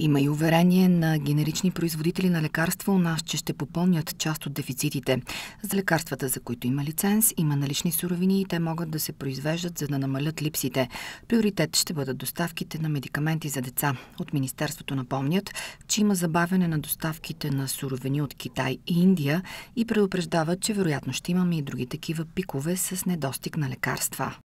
Има и уверение на генерични производители на лекарства у нас, че ще попълнят част от дефицитите. За лекарствата, за които има лиценз, има налични суровини и те могат да се произвеждат, за да намалят липсите. Приоритет ще бъдат доставките на медикаменти за деца. От Министерството напомнят, че има забавяне на доставките на суровини от Китай и Индия и предупреждават, че вероятно ще имаме и други такива пикове с недостиг на лекарства.